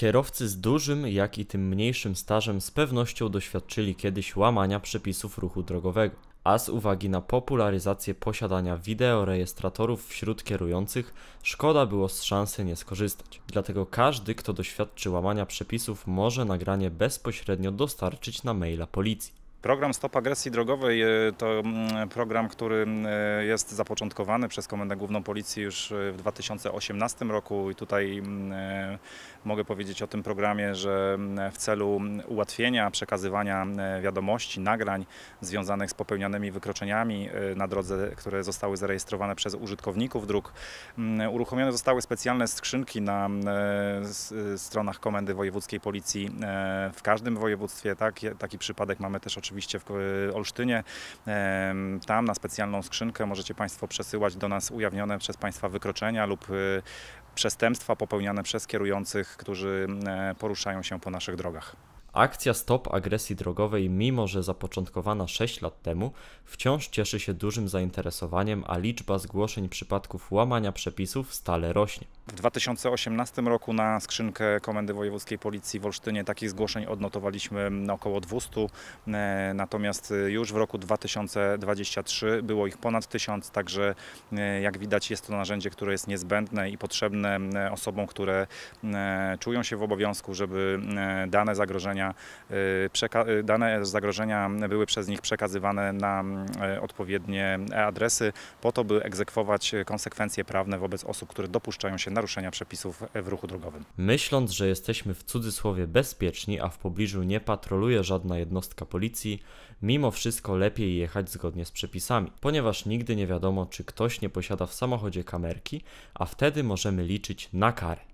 Kierowcy z dużym, jak i tym mniejszym stażem z pewnością doświadczyli kiedyś łamania przepisów ruchu drogowego, a z uwagi na popularyzację posiadania wideorejestratorów wśród kierujących, szkoda było z szansy nie skorzystać. Dlatego każdy, kto doświadczy łamania przepisów, może nagranie bezpośrednio dostarczyć na maila policji. Program Stop Agresji Drogowej e, to mm, program, który e, jest zapoczątkowany przez Komendę Główną Policji już e, w 2018 roku i tutaj mm, mogę powiedzieć o tym programie, że mm, w celu ułatwienia przekazywania wiadomości, nagrań związanych z popełnianymi wykroczeniami na drodze, które zostały zarejestrowane przez użytkowników dróg, uruchomione zostały specjalne skrzynki na stronach Komendy Wojewódzkiej Policji w każdym województwie. Taki, taki przypadek mamy też oczywiście oczywiście w e, Olsztynie. Tam na specjalną skrzynkę możecie Państwo przesyłać do nas ujawnione przez Państwa wykroczenia lub e, przestępstwa popełniane przez kierujących, którzy e, poruszają się po naszych drogach. Akcja Stop Agresji Drogowej, mimo że zapoczątkowana 6 lat temu, wciąż cieszy się dużym zainteresowaniem, a liczba zgłoszeń przypadków łamania przepisów stale rośnie. W 2018 roku na skrzynkę Komendy Wojewódzkiej Policji w Olsztynie takich zgłoszeń odnotowaliśmy około 200, e, natomiast już w roku 2023 było ich ponad 1000, także e, jak widać jest to narzędzie, które jest niezbędne i potrzebne e, osobom, które czują się w obowiązku, żeby dane zagrożenia zagrożenia, y, y, dane zagrożenia były przez nich przekazywane na y, odpowiednie adresy po to, by egzekwować konsekwencje prawne wobec osób, które dopuszczają się naruszenia przepisów w ruchu drogowym. Myśląc, że jesteśmy w cudzysłowie bezpieczni, a w pobliżu nie patroluje żadna jednostka policji, mimo wszystko lepiej jechać zgodnie z przepisami, ponieważ nigdy nie wiadomo, czy ktoś nie posiada w samochodzie kamerki, a wtedy możemy liczyć na karę.